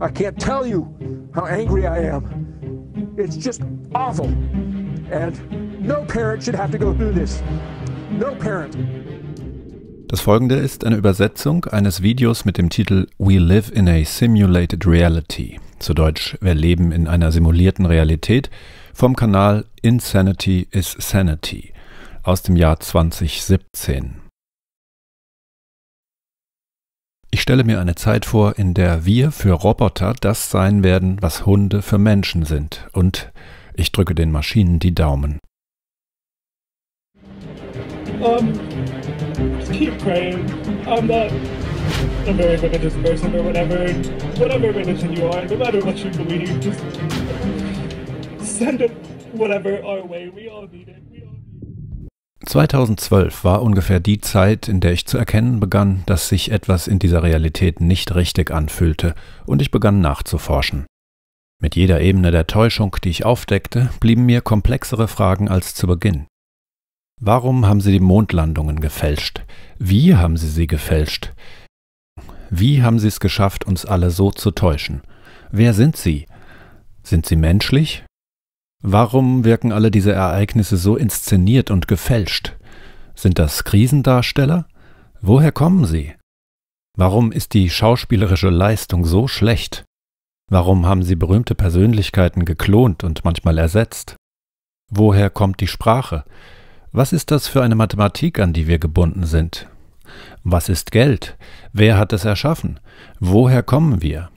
I can't tell you how angry I am. It's just awful. And no parent should have to go through this. No parent. Das folgende ist eine Übersetzung eines Videos mit dem Titel We Live in a Simulated Reality, zu Deutsch Wir leben in einer simulierten Realität, vom Kanal Insanity is Sanity aus dem Jahr 2017. stelle mir eine Zeit vor, in der wir für Roboter das sein werden, was Hunde für Menschen sind. Und ich drücke den Maschinen die Daumen. Um, keep praying. I'm not a very religious person or whatever. Whatever religion you are, no matter what you believe, just send it whatever our way. We all need it. 2012 war ungefähr die Zeit, in der ich zu erkennen begann, dass sich etwas in dieser Realität nicht richtig anfühlte, und ich begann nachzuforschen. Mit jeder Ebene der Täuschung, die ich aufdeckte, blieben mir komplexere Fragen als zu Beginn. Warum haben sie die Mondlandungen gefälscht? Wie haben sie sie gefälscht? Wie haben sie es geschafft, uns alle so zu täuschen? Wer sind sie? Sind sie menschlich? Warum wirken alle diese Ereignisse so inszeniert und gefälscht? Sind das Krisendarsteller? Woher kommen sie? Warum ist die schauspielerische Leistung so schlecht? Warum haben sie berühmte Persönlichkeiten geklont und manchmal ersetzt? Woher kommt die Sprache? Was ist das für eine Mathematik, an die wir gebunden sind? Was ist Geld? Wer hat es erschaffen? Woher kommen wir?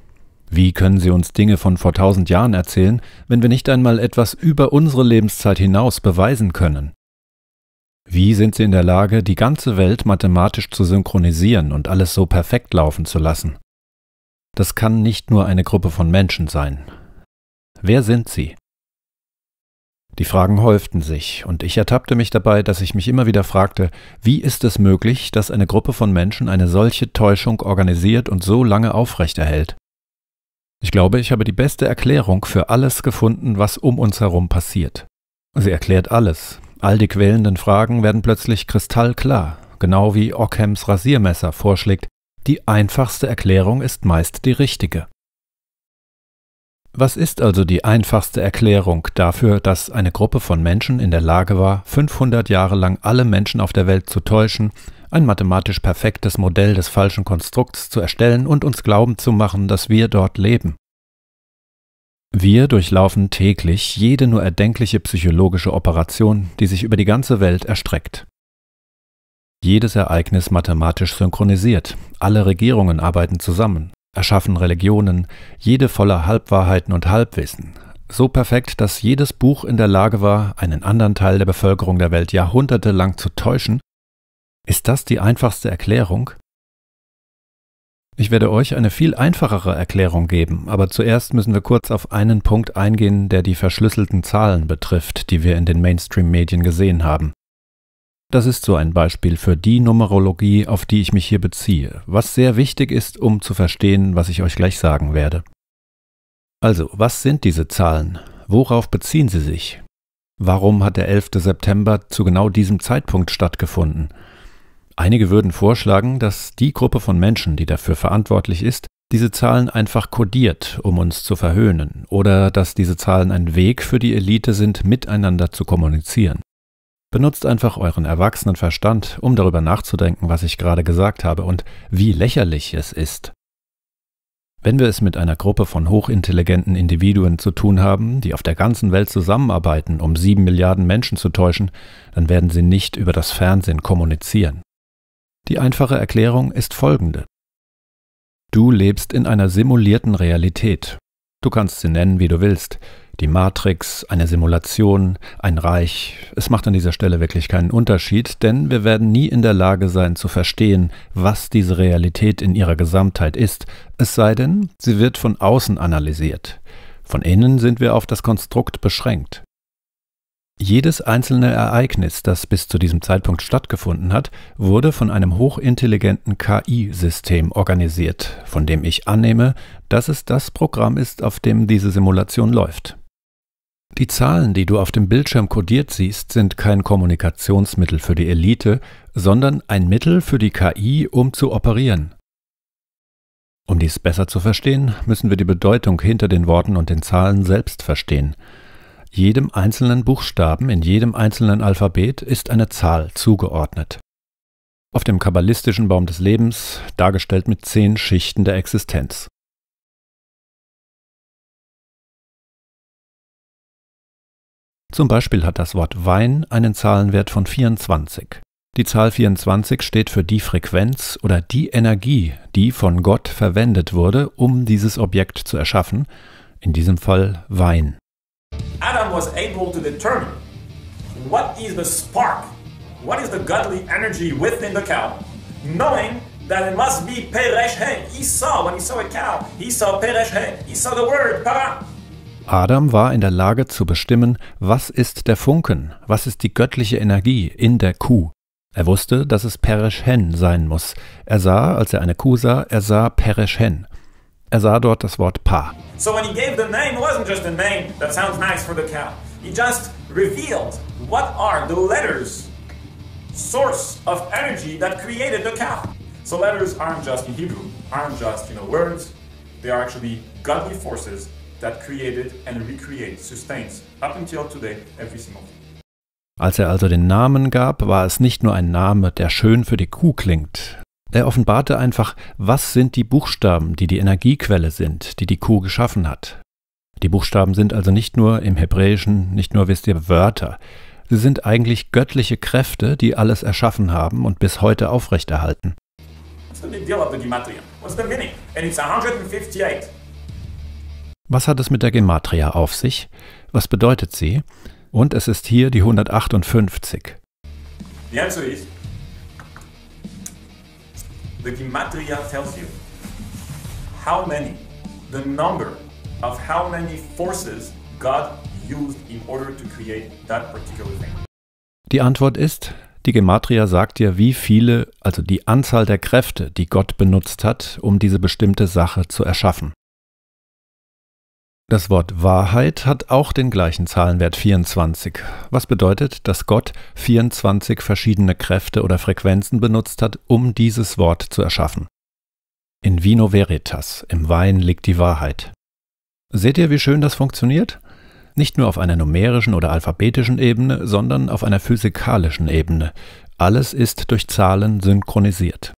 Wie können sie uns Dinge von vor tausend Jahren erzählen, wenn wir nicht einmal etwas über unsere Lebenszeit hinaus beweisen können? Wie sind sie in der Lage, die ganze Welt mathematisch zu synchronisieren und alles so perfekt laufen zu lassen? Das kann nicht nur eine Gruppe von Menschen sein. Wer sind sie? Die Fragen häuften sich, und ich ertappte mich dabei, dass ich mich immer wieder fragte, wie ist es möglich, dass eine Gruppe von Menschen eine solche Täuschung organisiert und so lange aufrechterhält? Ich glaube, ich habe die beste Erklärung für alles gefunden, was um uns herum passiert. Sie erklärt alles. All die quälenden Fragen werden plötzlich kristallklar, genau wie Ockhams Rasiermesser vorschlägt, die einfachste Erklärung ist meist die richtige. Was ist also die einfachste Erklärung dafür, dass eine Gruppe von Menschen in der Lage war, 500 Jahre lang alle Menschen auf der Welt zu täuschen ein mathematisch perfektes Modell des falschen Konstrukts zu erstellen und uns glauben zu machen, dass wir dort leben. Wir durchlaufen täglich jede nur erdenkliche psychologische Operation, die sich über die ganze Welt erstreckt. Jedes Ereignis mathematisch synchronisiert, alle Regierungen arbeiten zusammen, erschaffen Religionen, jede voller Halbwahrheiten und Halbwissen, so perfekt, dass jedes Buch in der Lage war, einen anderen Teil der Bevölkerung der Welt jahrhundertelang zu täuschen ist das die einfachste Erklärung? Ich werde euch eine viel einfachere Erklärung geben, aber zuerst müssen wir kurz auf einen Punkt eingehen, der die verschlüsselten Zahlen betrifft, die wir in den Mainstream-Medien gesehen haben. Das ist so ein Beispiel für die Numerologie, auf die ich mich hier beziehe, was sehr wichtig ist, um zu verstehen, was ich euch gleich sagen werde. Also, was sind diese Zahlen? Worauf beziehen sie sich? Warum hat der 11. September zu genau diesem Zeitpunkt stattgefunden? Einige würden vorschlagen, dass die Gruppe von Menschen, die dafür verantwortlich ist, diese Zahlen einfach kodiert, um uns zu verhöhnen, oder dass diese Zahlen ein Weg für die Elite sind, miteinander zu kommunizieren. Benutzt einfach euren erwachsenen Verstand, um darüber nachzudenken, was ich gerade gesagt habe und wie lächerlich es ist. Wenn wir es mit einer Gruppe von hochintelligenten Individuen zu tun haben, die auf der ganzen Welt zusammenarbeiten, um sieben Milliarden Menschen zu täuschen, dann werden sie nicht über das Fernsehen kommunizieren. Die einfache Erklärung ist folgende. Du lebst in einer simulierten Realität. Du kannst sie nennen, wie du willst. Die Matrix, eine Simulation, ein Reich. Es macht an dieser Stelle wirklich keinen Unterschied, denn wir werden nie in der Lage sein zu verstehen, was diese Realität in ihrer Gesamtheit ist, es sei denn, sie wird von außen analysiert. Von innen sind wir auf das Konstrukt beschränkt. Jedes einzelne Ereignis, das bis zu diesem Zeitpunkt stattgefunden hat, wurde von einem hochintelligenten KI-System organisiert, von dem ich annehme, dass es das Programm ist, auf dem diese Simulation läuft. Die Zahlen, die du auf dem Bildschirm kodiert siehst, sind kein Kommunikationsmittel für die Elite, sondern ein Mittel für die KI, um zu operieren. Um dies besser zu verstehen, müssen wir die Bedeutung hinter den Worten und den Zahlen selbst verstehen – jedem einzelnen Buchstaben in jedem einzelnen Alphabet ist eine Zahl zugeordnet. Auf dem kabbalistischen Baum des Lebens, dargestellt mit zehn Schichten der Existenz. Zum Beispiel hat das Wort Wein einen Zahlenwert von 24. Die Zahl 24 steht für die Frequenz oder die Energie, die von Gott verwendet wurde, um dieses Objekt zu erschaffen, in diesem Fall Wein. Adam was able to determine what is the spark, what is the godly energy within the cow, knowing that it must be Peresh Hen. He saw, when he saw a cow, he saw Peresh Hen. He saw the word Para. Adam war in der Lage zu bestimmen, was ist der Funken, was ist die göttliche Energie in der Kuh. Er wusste, dass es Peresh Hen sein muss. Er sah, als er eine Kuh sah, er sah Peresh Hen. Er sah dort das Wort Paar. So when he gave the name, it wasn't just a name that sounds nice for the cow. He just revealed what are the letters, source of energy that created the cow. So letters aren't just in Hebrew, aren't just you know words. They are actually godly forces that created and recreate, sustains up until today every single thing. Als er also den Namen gab, war es nicht nur ein Name, der schön für die Kuh klingt. Er offenbarte einfach, was sind die Buchstaben, die die Energiequelle sind, die die Kuh geschaffen hat. Die Buchstaben sind also nicht nur im Hebräischen, nicht nur, wisst ihr, Wörter. Sie sind eigentlich göttliche Kräfte, die alles erschaffen haben und bis heute aufrechterhalten. Was hat es mit der Gematria auf sich? Was bedeutet sie? Und es ist hier die 158. The answer is The Gematria tells you how many, the number of how many forces God used in order to create that particular thing. Die Antwort ist, die Gematria sagt dir, wie viele, also die Anzahl der Kräfte, die Gott benutzt hat, um diese bestimmte Sache zu erschaffen. Das Wort Wahrheit hat auch den gleichen Zahlenwert 24, was bedeutet, dass Gott 24 verschiedene Kräfte oder Frequenzen benutzt hat, um dieses Wort zu erschaffen. In vino veritas, im Wein liegt die Wahrheit. Seht ihr, wie schön das funktioniert? Nicht nur auf einer numerischen oder alphabetischen Ebene, sondern auf einer physikalischen Ebene. Alles ist durch Zahlen synchronisiert.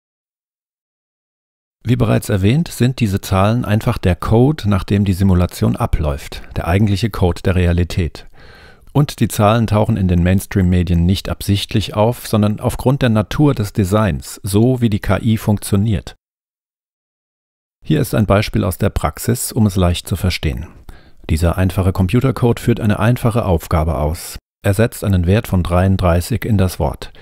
Wie bereits erwähnt, sind diese Zahlen einfach der Code, nach dem die Simulation abläuft, der eigentliche Code der Realität. Und die Zahlen tauchen in den Mainstream-Medien nicht absichtlich auf, sondern aufgrund der Natur des Designs, so wie die KI funktioniert. Hier ist ein Beispiel aus der Praxis, um es leicht zu verstehen. Dieser einfache Computercode führt eine einfache Aufgabe aus. Er setzt einen Wert von 33 in das Wort.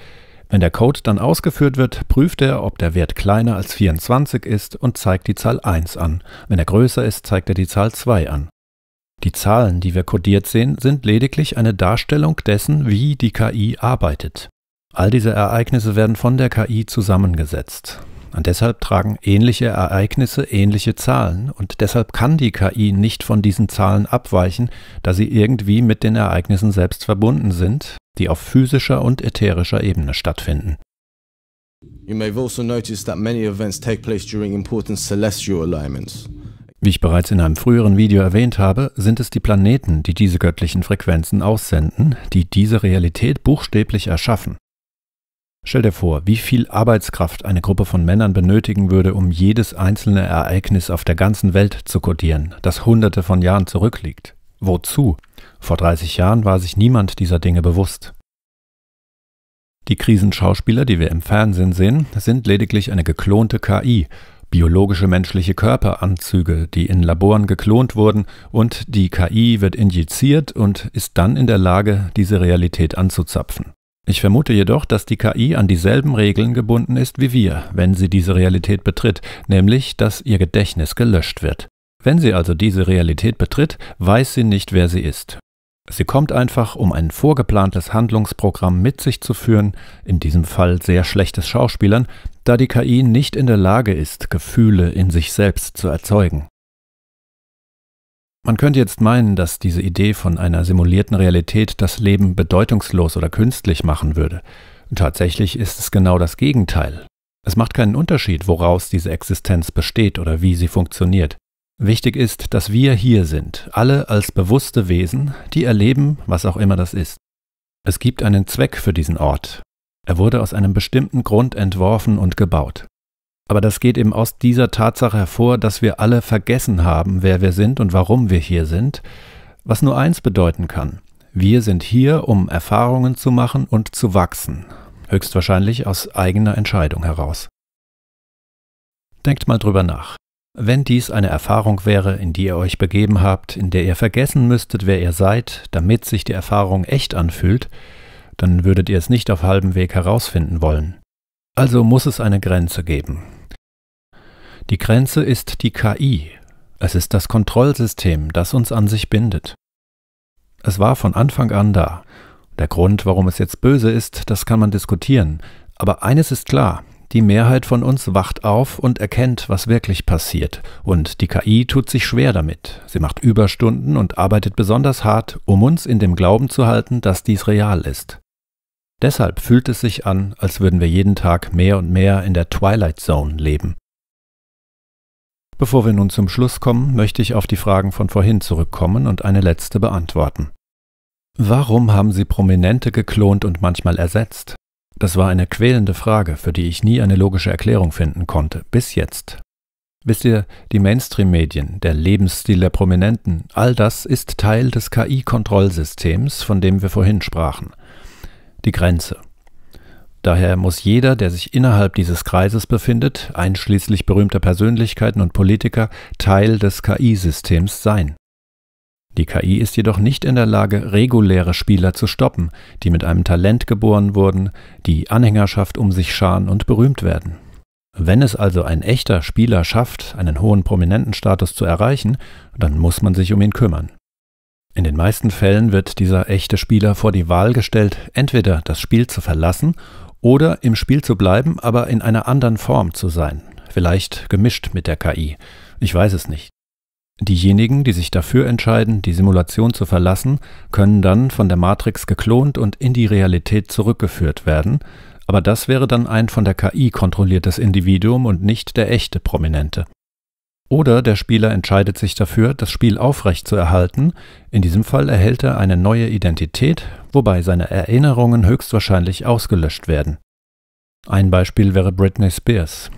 Wenn der Code dann ausgeführt wird, prüft er, ob der Wert kleiner als 24 ist und zeigt die Zahl 1 an. Wenn er größer ist, zeigt er die Zahl 2 an. Die Zahlen, die wir codiert sehen, sind lediglich eine Darstellung dessen, wie die KI arbeitet. All diese Ereignisse werden von der KI zusammengesetzt. Und deshalb tragen ähnliche Ereignisse ähnliche Zahlen und deshalb kann die KI nicht von diesen Zahlen abweichen, da sie irgendwie mit den Ereignissen selbst verbunden sind, die auf physischer und ätherischer Ebene stattfinden. You may have also noticed that many events take place during important celestial alignments. Wie ich bereits in einem früheren Video erwähnt habe, sind es die Planeten, die diese göttlichen Frequenzen aussenden, die diese Realität buchstäblich erschaffen. Stell dir vor, wie viel Arbeitskraft eine Gruppe von Männern benötigen würde, um jedes einzelne Ereignis auf der ganzen Welt zu kodieren, das hunderte von Jahren zurückliegt. Wozu? Vor 30 Jahren war sich niemand dieser Dinge bewusst. Die Krisenschauspieler, die wir im Fernsehen sehen, sind lediglich eine geklonte KI, biologische menschliche Körperanzüge, die in Laboren geklont wurden, und die KI wird injiziert und ist dann in der Lage, diese Realität anzuzapfen. Ich vermute jedoch, dass die KI an dieselben Regeln gebunden ist wie wir, wenn sie diese Realität betritt, nämlich dass ihr Gedächtnis gelöscht wird. Wenn sie also diese Realität betritt, weiß sie nicht, wer sie ist. Sie kommt einfach, um ein vorgeplantes Handlungsprogramm mit sich zu führen, in diesem Fall sehr schlechtes Schauspielern, da die KI nicht in der Lage ist, Gefühle in sich selbst zu erzeugen. Man könnte jetzt meinen, dass diese Idee von einer simulierten Realität das Leben bedeutungslos oder künstlich machen würde. Tatsächlich ist es genau das Gegenteil. Es macht keinen Unterschied, woraus diese Existenz besteht oder wie sie funktioniert. Wichtig ist, dass wir hier sind, alle als bewusste Wesen, die erleben, was auch immer das ist. Es gibt einen Zweck für diesen Ort. Er wurde aus einem bestimmten Grund entworfen und gebaut. Aber das geht eben aus dieser Tatsache hervor, dass wir alle vergessen haben, wer wir sind und warum wir hier sind, was nur eins bedeuten kann. Wir sind hier, um Erfahrungen zu machen und zu wachsen, höchstwahrscheinlich aus eigener Entscheidung heraus. Denkt mal drüber nach. Wenn dies eine Erfahrung wäre, in die ihr euch begeben habt, in der ihr vergessen müsstet, wer ihr seid, damit sich die Erfahrung echt anfühlt, dann würdet ihr es nicht auf halbem Weg herausfinden wollen. Also muss es eine Grenze geben, die Grenze ist die KI. Es ist das Kontrollsystem, das uns an sich bindet. Es war von Anfang an da. Der Grund, warum es jetzt böse ist, das kann man diskutieren. Aber eines ist klar, die Mehrheit von uns wacht auf und erkennt, was wirklich passiert. Und die KI tut sich schwer damit. Sie macht Überstunden und arbeitet besonders hart, um uns in dem Glauben zu halten, dass dies real ist. Deshalb fühlt es sich an, als würden wir jeden Tag mehr und mehr in der Twilight Zone leben. Bevor wir nun zum Schluss kommen, möchte ich auf die Fragen von vorhin zurückkommen und eine letzte beantworten. Warum haben Sie Prominente geklont und manchmal ersetzt? Das war eine quälende Frage, für die ich nie eine logische Erklärung finden konnte, bis jetzt. Wisst ihr, die Mainstream-Medien, der Lebensstil der Prominenten, all das ist Teil des KI-Kontrollsystems, von dem wir vorhin sprachen. Die Grenze. Daher muss jeder, der sich innerhalb dieses Kreises befindet, einschließlich berühmter Persönlichkeiten und Politiker, Teil des KI-Systems sein. Die KI ist jedoch nicht in der Lage, reguläre Spieler zu stoppen, die mit einem Talent geboren wurden, die Anhängerschaft um sich scharen und berühmt werden. Wenn es also ein echter Spieler schafft, einen hohen Prominentenstatus zu erreichen, dann muss man sich um ihn kümmern. In den meisten Fällen wird dieser echte Spieler vor die Wahl gestellt, entweder das Spiel zu verlassen oder im Spiel zu bleiben, aber in einer anderen Form zu sein, vielleicht gemischt mit der KI, ich weiß es nicht. Diejenigen, die sich dafür entscheiden, die Simulation zu verlassen, können dann von der Matrix geklont und in die Realität zurückgeführt werden, aber das wäre dann ein von der KI kontrolliertes Individuum und nicht der echte Prominente. Oder der Spieler entscheidet sich dafür, das Spiel aufrecht zu erhalten. In diesem Fall erhält er eine neue Identität, wobei seine Erinnerungen höchstwahrscheinlich ausgelöscht werden. Ein Beispiel wäre Britney Spears.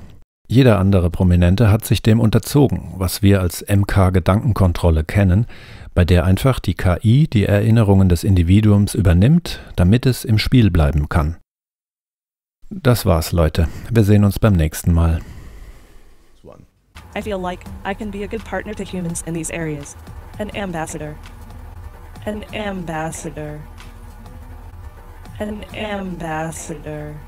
Jeder andere Prominente hat sich dem unterzogen, was wir als MK-Gedankenkontrolle kennen, bei der einfach die KI die Erinnerungen des Individuums übernimmt, damit es im Spiel bleiben kann. Das war's, Leute. Wir sehen uns beim nächsten Mal. I feel like I can be a good partner to humans in these areas. An ambassador. An ambassador. An ambassador.